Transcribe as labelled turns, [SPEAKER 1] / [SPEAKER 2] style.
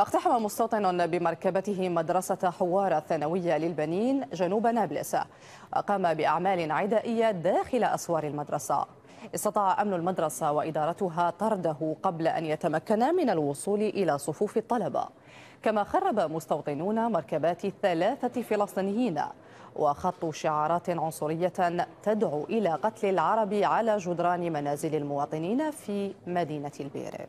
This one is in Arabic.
[SPEAKER 1] اقتحم مستوطن بمركبته مدرسة حوار الثانوية للبنين جنوب نابلس وقام بأعمال عدائية داخل أسوار المدرسة استطاع أمن المدرسة وإدارتها طرده قبل أن يتمكن من الوصول إلى صفوف الطلبة كما خرب مستوطنون مركبات ثلاثة فلسطينيين وخطوا شعارات عنصرية تدعو إلى قتل العرب على جدران منازل المواطنين في مدينة البير